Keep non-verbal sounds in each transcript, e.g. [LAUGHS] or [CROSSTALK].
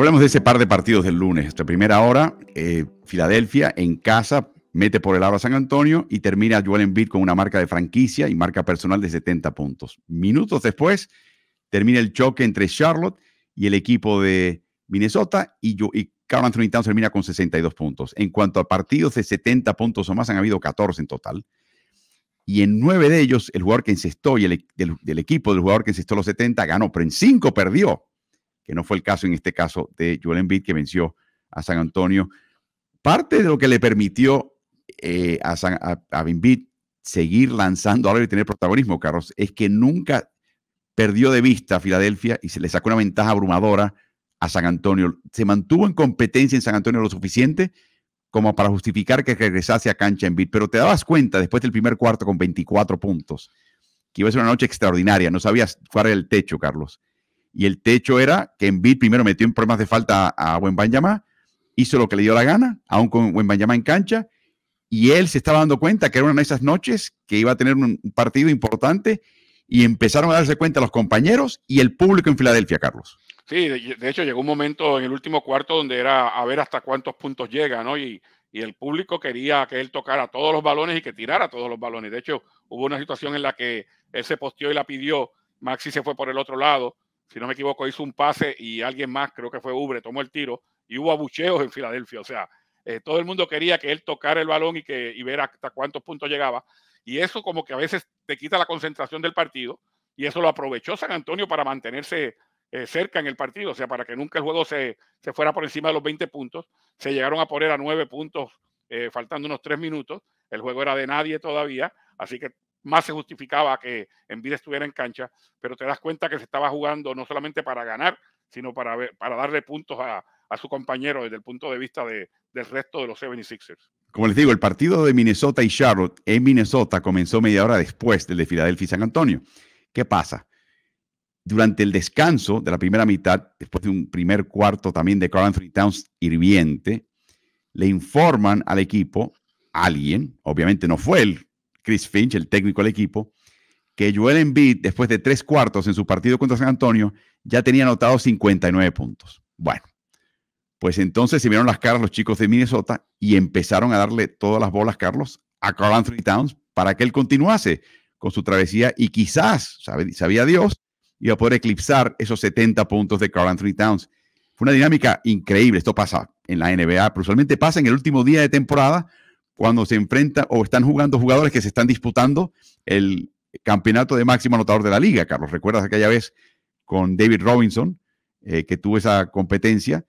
Hablemos de ese par de partidos del lunes. Esta primera hora, eh, Filadelfia en casa mete por el aro a San Antonio y termina Joel Embiid con una marca de franquicia y marca personal de 70 puntos. Minutos después, termina el choque entre Charlotte y el equipo de Minnesota y, y Carl Anthony termina con 62 puntos. En cuanto a partidos de 70 puntos o más, han habido 14 en total. Y en nueve de ellos, el jugador que encestó y el, e, del, equipo del jugador que encestó los 70 ganó, pero en cinco perdió que no fue el caso en este caso de Joel Embiid, que venció a San Antonio. Parte de lo que le permitió eh, a, San, a, seguir lanzando ahora y tener protagonismo, Carlos, es que nunca perdió de vista a Filadelfia y se le sacó una ventaja abrumadora a San Antonio. Se mantuvo en competencia en San Antonio lo suficiente como para justificar que regresase a cancha en Bit, Pero te dabas cuenta después del primer cuarto con 24 puntos que iba a ser una noche extraordinaria. No sabías cuál era el techo, Carlos y el techo era que Embiid primero metió en problemas de falta a, buen Wembanyama, hizo lo que le dio la gana, aún con Wembanyama en cancha, y él se estaba dando cuenta que era una de esas noches que iba a tener un partido importante y empezaron a darse cuenta los compañeros y el público en Filadelfia, Carlos. Sí, de, hecho llegó un momento en el último cuarto donde era a ver hasta cuántos puntos llega, ¿no? Y, y el público quería que él tocara todos los balones y que tirara todos los balones. De hecho, hubo una situación en la que él se posteó y la pidió, Maxi se fue por el otro lado si no me equivoco, hizo un pase y alguien más, creo que fue Ubre, tomó el tiro y hubo abucheos en Filadelfia. O sea, eh, todo el mundo quería que él tocara el balón y, que, ver hasta cuántos puntos llegaba. Y eso como que a veces te quita la concentración del partido y eso lo aprovechó San Antonio para mantenerse eh, cerca en el partido, o sea, para que nunca el juego se, fuera por encima de los 20 puntos. Se llegaron a poner a 9 puntos, eh, faltando unos 3 minutos. El juego era de nadie todavía, así que más se justificaba que vida estuviera en cancha, pero te das cuenta que se estaba jugando no solamente para ganar, sino para, ver, para darle puntos a, su compañero desde el punto de vista del resto de los 76ers. Como les digo, el partido de Minnesota y Charlotte en Minnesota comenzó media hora después del de Filadelfia y San Antonio. ¿Qué pasa? Durante el descanso de la primera mitad, después de un primer cuarto también de Carl Anthony Towns hirviente, le informan al equipo, alguien, obviamente no fue él, Chris Finch, el técnico del equipo, que Joel Embiid, después de tres cuartos en su partido contra San Antonio, ya tenía anotado 59 puntos. Bueno, pues entonces se vieron las caras los chicos de Minnesota y empezaron a darle todas las bolas, Carlos, a Carl Anthony Towns para que él continuase con su travesía y quizás, sabe, sabía Dios, iba a poder eclipsar esos 70 puntos de Carl Anthony Towns. Fue una dinámica increíble. Esto pasa en la NBA, pero usualmente pasa en el último día de temporada cuando se enfrenta o están jugando jugadores que se están disputando el campeonato de máximo anotador de la liga, Carlos. ¿Recuerdas aquella vez con David Robinson eh, que tuvo esa competencia?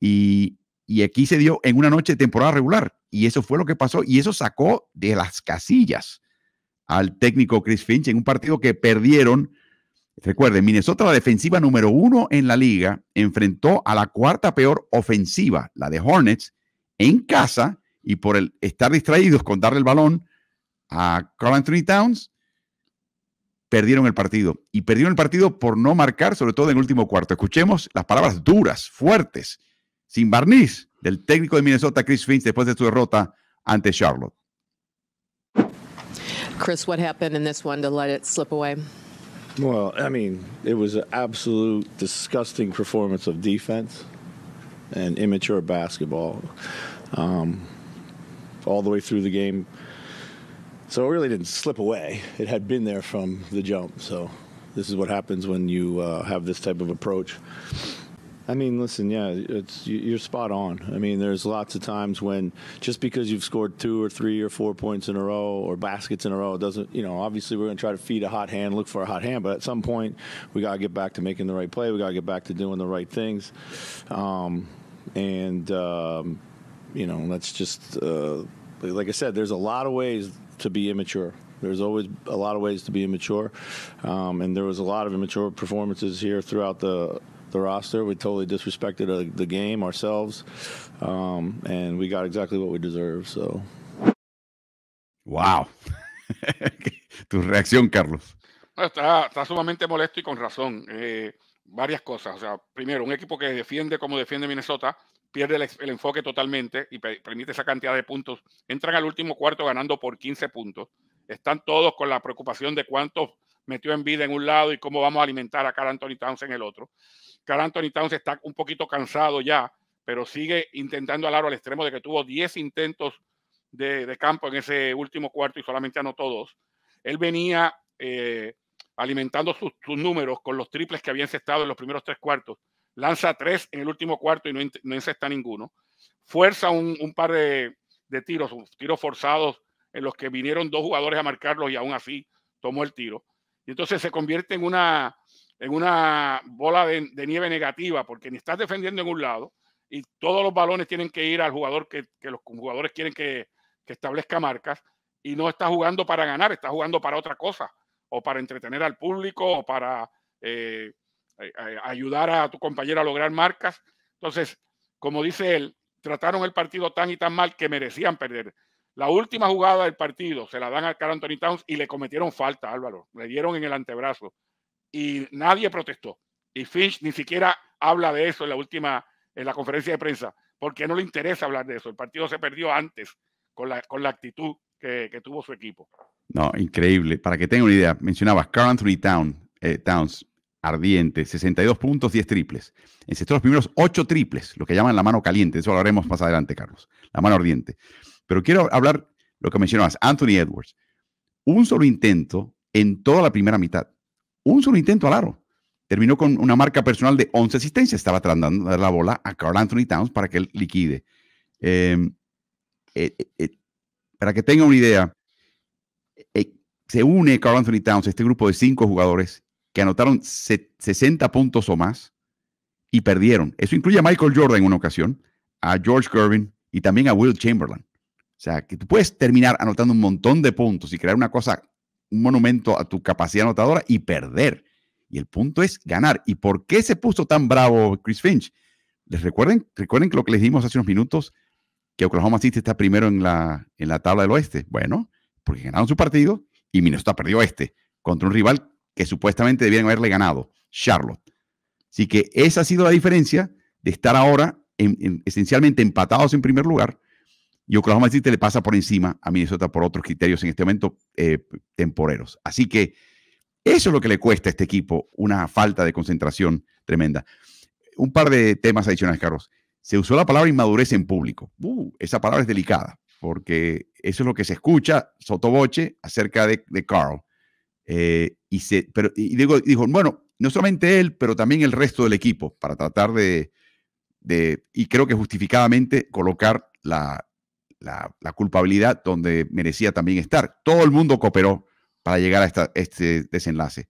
Y, y aquí se dio en una noche de temporada regular. Y eso fue lo que pasó. Y eso sacó de las casillas al técnico Chris Finch en un partido que perdieron. Recuerden, Minnesota, la defensiva número uno en la liga, enfrentó a la cuarta peor ofensiva, la de Hornets, en casa y por el estar distraídos con darle el balón a Carl Anthony Towns, perdieron el partido. Y perdieron el partido por no marcar, sobre todo en el último cuarto. Escuchemos las palabras duras, fuertes, sin barniz del técnico de Minnesota, Chris Finch, después de su derrota ante Charlotte. Chris, what happened in this one to let it slip away? Well, I mean, it was an absolute disgusting performance of defense and immature basketball. Um, all the way through the game. So it really didn't slip away. It had been there from the jump. So this is what happens when you uh, have this type of approach. I mean, listen, yeah, it's you're spot on. I mean, there's lots of times when just because you've scored two or three or four points in a row or baskets in a row doesn't, you know, obviously we're going to try to feed a hot hand, look for a hot hand, but at some point we got to get back to making the right play. We got to get back to doing the right things, um, and um, you know, that's just. Uh, like I said, there's a lot of ways to be immature. There's always a lot of ways to be immature, um, and there was a lot of immature performances here throughout the the roster. We totally disrespected uh, the game ourselves, um, and we got exactly what we deserve. So, wow, [LAUGHS] tu reacción, Carlos. Está, está, sumamente molesto y con razón. Eh, varias cosas. O sea, primero, un equipo que defiende como defiende Minnesota, pierde el, enfoque totalmente y permite esa cantidad de puntos. Entran al último cuarto ganando por 15 puntos. Están todos con la preocupación de cuántos metió en vida en un lado y cómo vamos a alimentar a Carl Anthony Towns en el otro. Carl Anthony Towns está un poquito cansado ya, pero sigue intentando al aro al extremo de que tuvo 10 intentos de, campo en ese último cuarto y solamente anotó dos. Él venía eh, alimentando sus, números con los triples que habían cestado en los primeros tres cuartos lanza tres en el último cuarto y no, no encesta ninguno. Fuerza un, par de, tiros, tiros forzados en los que vinieron dos jugadores a marcarlos y aún así tomó el tiro. Y entonces se convierte en una, en una bola de, nieve negativa porque ni estás defendiendo en un lado y todos los balones tienen que ir al jugador que, los jugadores quieren que, establezca marcas y no está jugando para ganar, está jugando para otra cosa o para entretener al público o para eh, eh, eh, ayudar a tu compañero a lograr marcas. Entonces, como dice él, trataron el partido tan y tan mal que merecían perder. La última jugada del partido se la dan a Carl Anthony Towns y le cometieron falta, Álvaro. Le dieron en el antebrazo y nadie protestó. Y Finch ni siquiera habla de eso en la última, en la conferencia de prensa, porque no le interesa hablar de eso. El partido se perdió antes con la, con la actitud que, tuvo su equipo. No, increíble. Para que tenga una idea, mencionabas Carl Anthony eh, Towns, ardiente, 62 puntos, 10 triples. Encestó los primeros 8 triples, lo que llaman la mano caliente. Eso lo haremos más adelante, Carlos. La mano ardiente. Pero quiero hablar lo que mencionabas, Anthony Edwards. Un solo intento en toda la primera mitad. Un solo intento al aro. Terminó con una marca personal de 11 asistencias. Estaba tratando la bola a Carl Anthony Towns para que él liquide. Em, eh, eh, eh, para que tenga una idea, se une Carl Anthony Towns, a este grupo de cinco jugadores, que anotaron 60 puntos o más y perdieron. Eso incluye a Michael Jordan en una ocasión, a George Gervin y también a Will Chamberlain. O sea, que tú puedes terminar anotando un montón de puntos y crear una cosa, un monumento a tu capacidad anotadora y perder. Y el punto es ganar. ¿Y por qué se puso tan bravo Chris Finch? Les recuerden, recuerden lo que les dimos hace unos minutos, que Oklahoma City está primero en la, en la tabla del oeste. Bueno, porque ganaron su partido y Minnesota perdió este contra un rival que supuestamente debían haberle ganado, Charlotte. Así que esa ha sido la diferencia de estar ahora esencialmente empatados en primer lugar y Oklahoma City le pasa por encima a Minnesota por otros criterios en este momento eh, temporeros. Así que eso es lo que le cuesta a este equipo, una falta de concentración tremenda. Un par de temas adicionales, Carlos. Se usó la palabra inmadurez en público. Uh, esa palabra es delicada, porque eso es lo que se escucha sotoboche acerca de, de Carl. Eh, y, pero, digo, dijo, bueno, no solamente él, pero también el resto del equipo, para tratar de, y creo que justificadamente, colocar la, culpabilidad donde merecía también estar. Todo el mundo cooperó para llegar a este desenlace.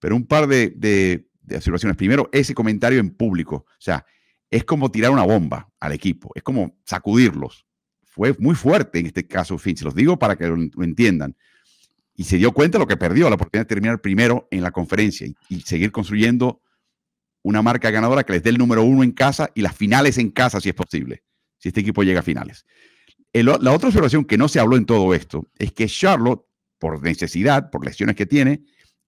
Pero un par de, de, de observaciones. Primero, ese comentario en público. O sea, es como tirar una bomba al equipo, es como sacudirlos. Fue muy fuerte en este caso, Finch, los digo para que lo entiendan y se dio cuenta de lo que perdió, la oportunidad de terminar primero en la conferencia y, seguir construyendo una marca ganadora que les dé el número uno en casa y las finales en casa si es posible, si este equipo llega a finales. la otra observación que no se habló en todo esto es que Charlotte, por necesidad, por lesiones que tiene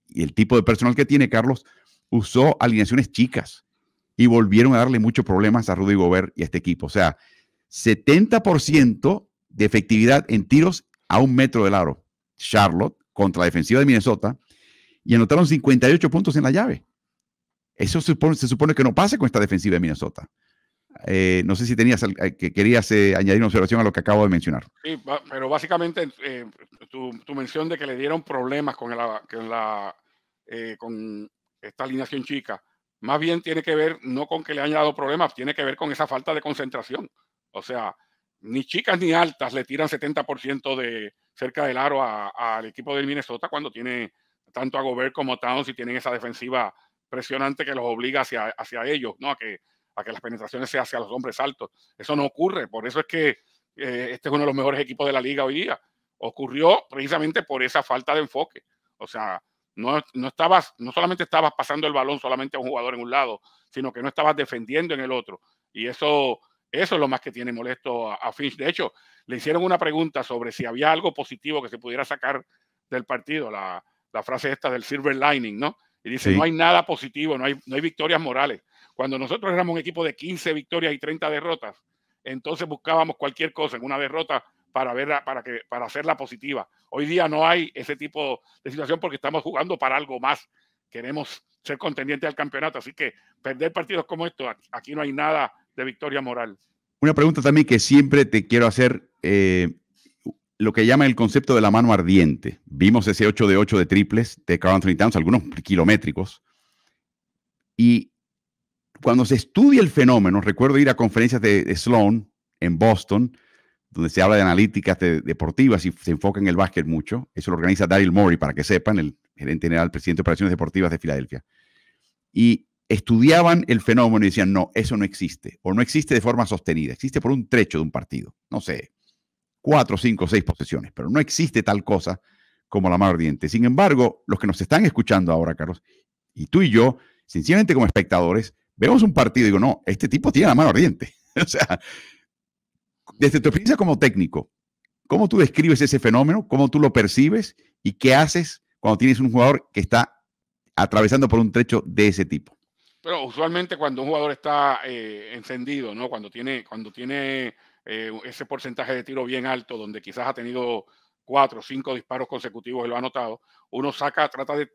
y el tipo de personal que tiene, Carlos, usó alineaciones chicas y volvieron a darle muchos problemas a Rudy Gobert y a este equipo. O sea, 70% de efectividad en tiros a un metro del aro. Charlotte contra la defensiva de Minnesota y anotaron 58 puntos en la llave. Eso se supone, que no pase con esta defensiva de Minnesota. Eh, no sé si tenías eh, que querías eh, añadir una observación a lo que acabo de mencionar. Sí, pero básicamente tu, mención de que le dieron problemas con, con esta alineación chica, más bien tiene que ver no con que le hayan dado problemas, tiene que ver con esa falta de concentración. O sea, ni chicas ni altas le tiran 70% de, cerca del aro al equipo del Minnesota cuando tiene tanto a Gobert como Towns y tienen esa defensiva presionante que los obliga hacia, ellos, ¿no? A que, a que las penetraciones sean hacia los hombres altos. Eso no ocurre, por eso es que eh, este es uno de los mejores equipos de la liga hoy día. Ocurrió precisamente por esa falta de enfoque. O sea, no, no, estabas, no solamente estabas pasando el balón solamente a un jugador en un lado, sino que no estabas defendiendo en el otro. Y eso eso es lo más que tiene molesto a, Finch. De hecho, le hicieron una pregunta sobre si había algo positivo que se pudiera sacar del partido, la, frase esta del silver lining, ¿no? Y dice, no hay nada positivo, no hay, no hay victorias morales. Cuando nosotros éramos un equipo de 15 victorias y 30 derrotas, entonces buscábamos cualquier cosa en una derrota para verla, para que, para hacerla positiva. Hoy día no hay ese tipo de situación porque estamos jugando para algo más. Queremos ser contendientes al campeonato, así que perder partidos como esto, aquí no hay nada de Victoria Moral. Una pregunta también que siempre te quiero hacer, eh, lo que llama el concepto de la mano ardiente. Vimos ese 8 de 8 de triples de Carl Anthony algunos kilométricos. Y cuando se estudia el fenómeno, recuerdo ir a conferencias de, Sloan en Boston, donde se habla de analíticas deportivas y se enfoca en el básquet mucho. Eso lo organiza Daryl Morey, para que sepan, el gerente general, presidente de operaciones deportivas de Filadelfia. Y estudiaban el fenómeno y decían, no, eso no existe, o no existe de forma sostenida, existe por un trecho de un partido, no sé, cuatro, cinco, seis posesiones, pero no existe tal cosa como la mano ardiente. Sin embargo, los que nos están escuchando ahora, Carlos, y tú y yo, sencillamente como espectadores, vemos un partido y digo, no, este tipo tiene la mano ardiente. [LAUGHS] o sea, desde tu experiencia como técnico, ¿cómo tú describes ese fenómeno? ¿Cómo tú lo percibes? ¿Y qué haces cuando tienes un jugador que está atravesando por un trecho de ese tipo? Pero usualmente cuando un jugador está eh, encendido, ¿no? Cuando tiene, cuando tiene eh, ese porcentaje de tiro bien alto, donde quizás ha tenido cuatro o cinco disparos consecutivos y lo ha notado, uno saca, trata de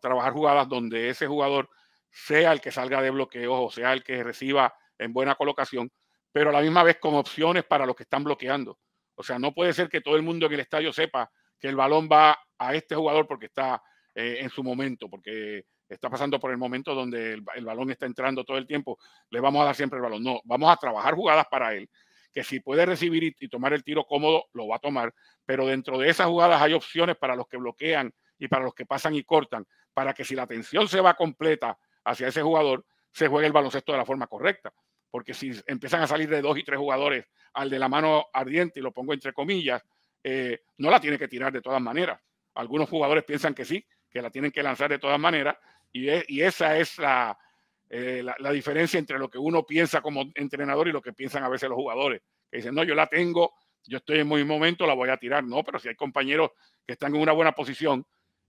trabajar jugadas donde ese jugador sea el que salga de bloqueo o sea el que reciba en buena colocación, pero a la misma vez con opciones para los que están bloqueando. O sea, no puede ser que todo el mundo en el estadio sepa que el balón va a este jugador porque está eh, en su momento, porque está pasando por el momento donde el, balón está entrando todo el tiempo, le vamos a dar siempre el balón. No, vamos a trabajar jugadas para él, que si puede recibir y, tomar el tiro cómodo, lo va a tomar, pero dentro de esas jugadas hay opciones para los que bloquean y para los que pasan y cortan, para que si la tensión se va completa hacia ese jugador, se juegue el baloncesto de la forma correcta. Porque si empiezan a salir de dos y tres jugadores al de la mano ardiente, y lo pongo entre comillas, eh, no la tiene que tirar de todas maneras. Algunos jugadores piensan que sí, que la tienen que lanzar de todas maneras, e, y, esa es eh, la, diferencia entre lo que uno piensa como entrenador y lo que piensan a veces los jugadores. Que dicen, no, yo la tengo, yo estoy en muy momento, la voy a tirar. No, pero si hay compañeros que están en una buena posición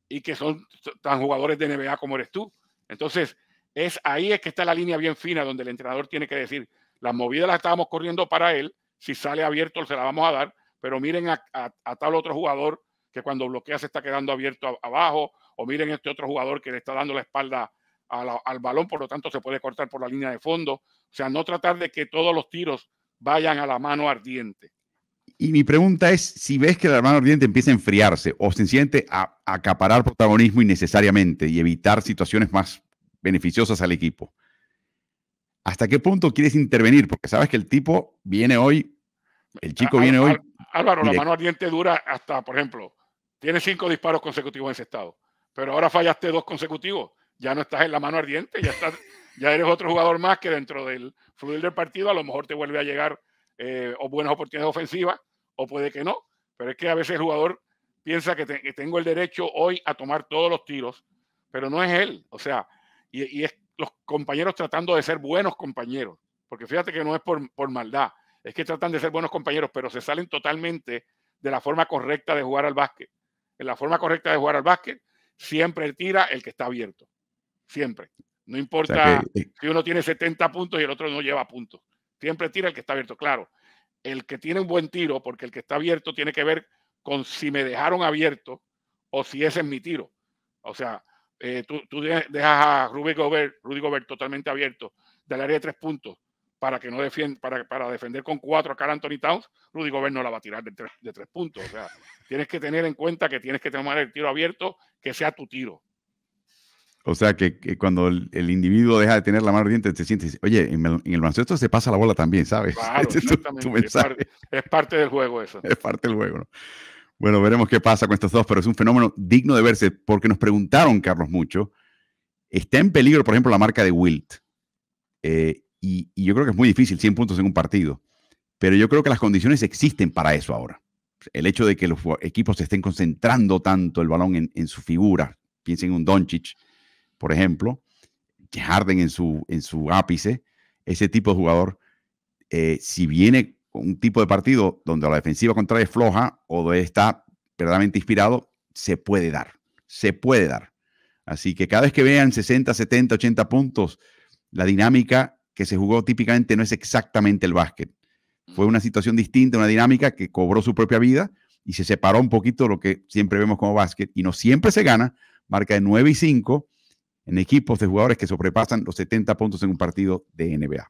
y que son tan jugadores de NBA como eres tú. Entonces, es ahí es que está la línea bien fina donde el entrenador tiene que decir, las movidas las estábamos corriendo para él, si sale abierto se la vamos a dar, pero miren a, a tal otro jugador que cuando bloquea se está quedando abierto abajo o miren este otro jugador que le está dando la espalda al balón, por lo tanto se puede cortar por la línea de fondo. O sea, no tratar de que todos los tiros vayan a la mano ardiente. Y mi pregunta es si ves que la mano ardiente empieza a enfriarse o se siente a acaparar protagonismo innecesariamente y evitar situaciones más beneficiosas al equipo. ¿Hasta qué punto quieres intervenir? Porque sabes que el tipo viene hoy, el ah, chico viene hoy. Álvaro, la mano ardiente dura hasta, por ejemplo, tiene cinco disparos consecutivos en ese estado pero ahora fallaste dos consecutivos. Ya no estás en la mano ardiente, ya, [LAUGHS] ya eres otro jugador más que dentro del fluir del partido a lo mejor te vuelve a llegar eh, o buenas oportunidades ofensivas o puede que no. Pero es que a veces el jugador piensa que, tengo el derecho hoy a tomar todos los tiros, pero no es él. O sea, y, es los compañeros tratando de ser buenos compañeros. Porque fíjate que no es por, por maldad, es que tratan de ser buenos compañeros, pero se salen totalmente de la forma correcta de jugar al básquet. En la forma correcta de jugar al básquet siempre tira el que está abierto. Siempre. No importa que... Eh, si uno tiene 70 puntos y el otro no lleva puntos. Siempre tira el que está abierto. Claro, el que tiene un buen tiro, porque el que está abierto tiene que ver con si me dejaron abierto o si ese es mi tiro. O sea, eh, tú, dejas a Rudy Gobert, Rudy Gobert totalmente abierto del área de tres puntos para que no defienda, para, para, defender con cuatro a Anthony Towns, Rudy Gobert no la va a tirar de tres, puntos. O sea, tienes que tener en cuenta que tienes que tomar el tiro abierto, que sea tu tiro. O sea, que, cuando el, individuo deja de tener la mano ardiente, se siente, oye, en el, en baloncesto se pasa la bola también, ¿sabes? [LAUGHS] es, parte, del juego eso. [LAUGHS] Es parte del juego, ¿no? Bueno, veremos qué pasa con estos dos, pero es un fenómeno digno de verse, porque nos preguntaron, Carlos, mucho, ¿está en peligro, por ejemplo, la marca de Wilt? Eh, y, yo creo que es muy difícil, 100 puntos en un partido, pero yo creo que las condiciones existen para eso ahora. El hecho de que los equipos se estén concentrando tanto el balón en, su figura, piensen en un Doncic, por ejemplo, que Harden en su, en su ápice, ese tipo de jugador, eh, si viene un tipo de partido donde la defensiva contraria es floja o donde está verdaderamente inspirado, se puede dar, se puede dar. Así que cada vez que vean 60, 70, 80 puntos, la dinámica que se jugó típicamente no es exactamente el básquet. Fue una situación distinta, una dinámica que cobró su propia vida y se separó un poquito de lo que siempre vemos como básquet. Y no siempre se gana, marca de 9 y 5 en equipos de jugadores que sobrepasan los 70 puntos en un partido de NBA.